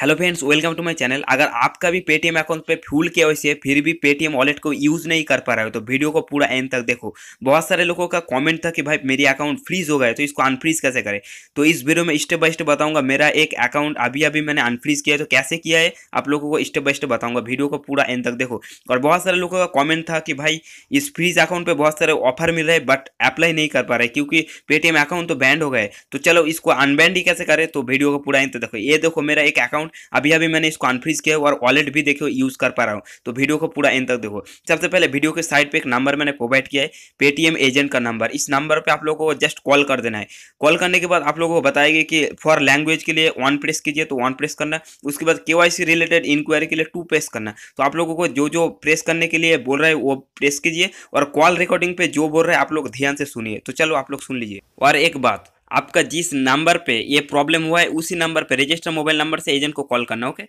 hello friends welcome to my channel अगर आपका भी पेटीएम अकाउंट पे फ्यूल वजह वैसे फिर भी पेटीएम वॉलेट को यूज़ नहीं कर पा रहे हो तो वीडियो को पूरा एंड तक देखो बहुत सारे लोगों का कमेंट था कि भाई मेरी अकाउंट फ्रीज हो गए तो इसको अनफ्रीज कैसे करें तो इस वीडियो में स्टेप बाय स्टेप बताऊंगा मेरा एक अकाउंट अभी अभी मैंने अनफ्रीज किया है तो कैसे किया है आप लोगों को स्टेप बाय स्टेप बताऊंगा वीडियो को पूरा एंड तक देखो और बहुत सारे लोगों का कॉमेंट था कि भाई इस फ्रीज अकाउंट पर बहुत सारे ऑफर मिल रहे बट अप्लाई नहीं कर पा रहे क्योंकि पेटीएम अकाउंट तो बैंड हो गए तो चलो इसको अनबैंड ही कैसे करें तो वीडियो को पूरा एंड तक देखो ये देखो मेरा एक अकाउंट हूँ अभी अभी मैंने इसको अनफ्रीज किया और वॉलेट भी देखो यूज़ कर पा रहा हूँ तो वीडियो को पूरा एंड तक देखो सबसे पहले वीडियो के साइड पर एक नंबर मैंने प्रोवाइड किया है पेटीएम एजेंट का नंबर इस नंबर पर आप लोगों को जस्ट कॉल कर देना है कॉल करने के बाद आप लोगों को बताएगी कि फॉर लैंग्वेज के लिए वन प्रेस कीजिए तो वन प्रेस करना उसके बाद के रिलेटेड इंक्वायरी के लिए टू प्रेस करना तो आप लोगों को जो जो प्रेस करने के लिए बोल रहा है वो प्रेस कीजिए और कॉल रिकॉर्डिंग पे जो बोल रहा है आप लोग ध्यान से सुनिए तो चलो आप लोग सुन लीजिए और एक बात आपका जिस नंबर पे ये प्रॉब्लम हुआ है उसी नंबर पे रजिस्टर मोबाइल नंबर से एजेंट को कॉल करना okay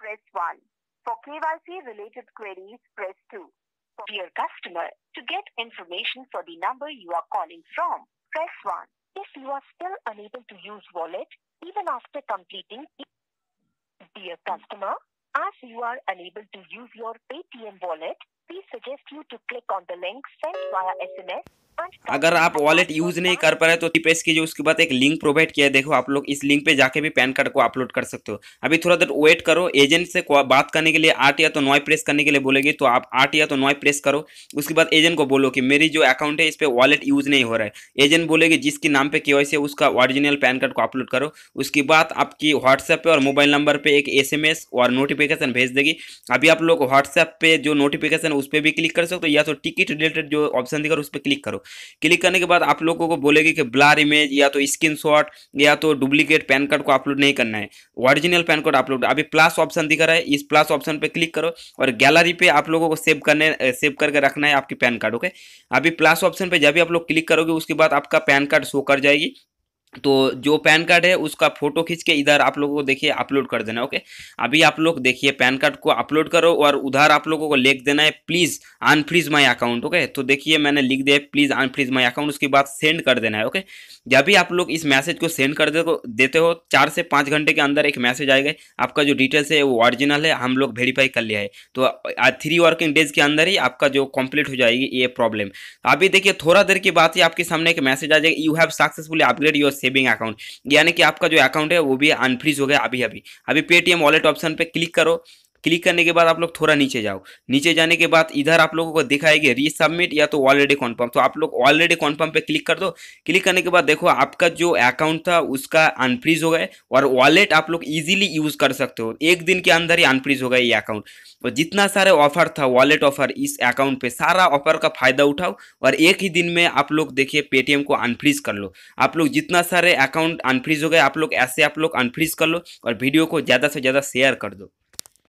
press one for KYC related queries press two dear customer to get for the number you are calling from press one if you are still unable to use wallet even after completing dear customer as you are unable to use your Paytm wallet अगर आप wallet use नहीं कर पा रहे तो टीपेस press जो उसके बाद एक लिंक प्रोवाइड किया है देखो आप लोग इस लिंक पे जाके भी पैन कार्ड को अपलोड कर सकते हो अभी थोड़ा देर वेट करो एजेंट से बात करने के लिए आठ या तो नौ प्रेस करने के लिए बोलेगी तो आप आठ या तो नौ प्रेस करो उसके बाद एजेंट को बोलो कि मेरी जो अकाउंट है इस पर वॉलेट यूज नहीं हो रहा है एजेंट बोलेगी जिसके नाम पे के है उसका ऑरिजिनल पैन कार्ड को अपलोड करो उसके बाद आपकी व्हाट्सएप पे और मोबाइल नंबर पर एक एस और नोटिफिकेशन भेज देगी अभी आप लोग व्हाट्सएप पे जो नोटिफिकेशन उस पर भी क्लिक कर सकते हो या तो टिकट रिलेटेड जो ऑप्शन दिखा उस पर क्लिक करो क्लिक करने के बाद आप लोगों को बोलेगी कि ब्लार इमेज या तो स्क्रीन या तो डुप्लीकेट पैन कार्ड को अपलोड नहीं करना है ओरिजिनल पैन कार्ड अपलोड अभी प्लस ऑप्शन दिखा रहा है इस प्लस ऑप्शन पर क्लिक करो और गैलरी पर आप लोगों को सेव करने सेव करके रखना है आपके पैन कार्ड ओके अभी प्लस ऑप्शन पर जब भी आप लोग क्लिक करोगे उसके बाद आपका पैन कार्ड शो कर जाएगी तो जो पैन कार्ड है उसका फोटो खींच के इधर आप लोगों को देखिए अपलोड कर देना ओके अभी आप लोग देखिए पैन कार्ड को अपलोड करो और उधर आप लोगों को लिख देना है please unfreeze my account okay तो देखिए मैंने लिख दिया प्लीज़ अनफ्रीज माई अकाउंट उसके बाद सेंड कर देना है ओके जब भी आप लोग इस मैसेज को सेंड कर दे देते हो चार से पाँच घंटे के अंदर एक मैसेज आएगा आपका जो डिटेल्स है वो ऑरिजिनल है हम लोग वेरीफाई कर लिया है तो थ्री वर्किंग डेज के अंदर ही आपका जो कंप्लीट हो जाएगी ये प्रॉब्लम अभी देखिए थोड़ा देर के बाद ही आपके सामने एक मैसेज आ जाएगा you have successfully upgrade your saving account यानी कि आपका जो अकाउंट है वो भी अनफ्रीज हो गया अभी अभी अभी पेटीएम वॉलेट ऑप्शन पे क्लिक करो क्लिक करने के बाद आप लोग थोड़ा नीचे जाओ नीचे जाने के बाद इधर आप लोगों को दिखाएगी रीसबमिट या तो ऑलरेडी कॉन्फर्म तो आप लोग ऑलरेडी कॉन्फर्म पे क्लिक कर दो क्लिक करने के बाद देखो आपका जो अकाउंट था उसका अनफ्रीज हो गया और वॉलेट आप लोग ईजिली यूज़ कर सकते हो एक दिन के अंदर ही अनफ्रीज हो गया ये अकाउंट और जितना सारे ऑफर था वॉलेट ऑफर इस अकाउंट पर सारा ऑफर का फायदा उठाओ और एक ही दिन में आप लोग देखिए पेटीएम को अनफ्रीज कर लो आप लोग जितना सारे अकाउंट अनफ्रीज हो गए आप लोग ऐसे आप लोग अनफ्रीज कर लो और वीडियो को ज़्यादा से ज़्यादा शेयर कर दो